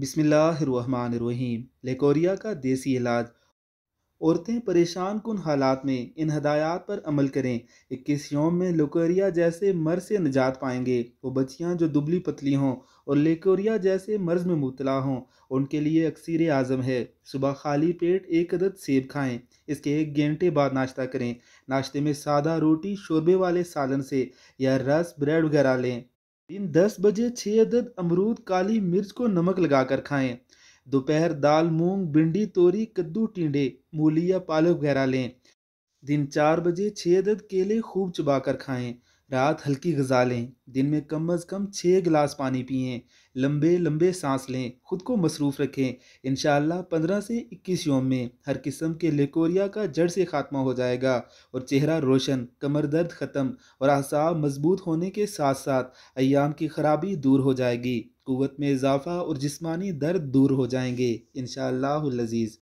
बिसमीम लेकोरिया का देसी इलाज औरतें परेशान कन हालात में इन हदायत पर अमल करें इक्कीस योम में लेकोरिया जैसे मर्ज से निजात पाएंगे वो बच्चियां जो दुबली पतली हों और लेकोरिया जैसे मर्ज में मुबतला हों उनके लिए अक्सर आज़म है सुबह खाली पेट एक अदद सेब खाएं इसके एक घंटे बाद नाश्ता करें नाश्ते में सादा रोटी शोरबे वाले सालन से या रस ब्रेड वगैरह लें दिन 10 बजे छः अदद अमरूद काली मिर्च को नमक लगाकर खाएं दोपहर दाल मूंग भिंडी तोरी कद्दू टिंडे मूली या पालक वगैरह लें दिन चार बजे छः अदद केले खूब चबाकर खाएं रात हल्की गज़ा लें दिन में कम अज़ कम छः गिलास पानी पिएं लंबे लंबे सांस लें खुद को मसरूफ़ रखें इन पंद्रह से इक्कीस योम में हर किस्म के लेकोरिया का जड़ से खात्मा हो जाएगा और चेहरा रोशन कमर दर्द ख़त्म और असाब मजबूत होने के साथ साथ अयाम की खराबी दूर हो जाएगी क़वत में इजाफ़ा और जिसमानी दर्द दूर हो जाएंगे इन शजीज़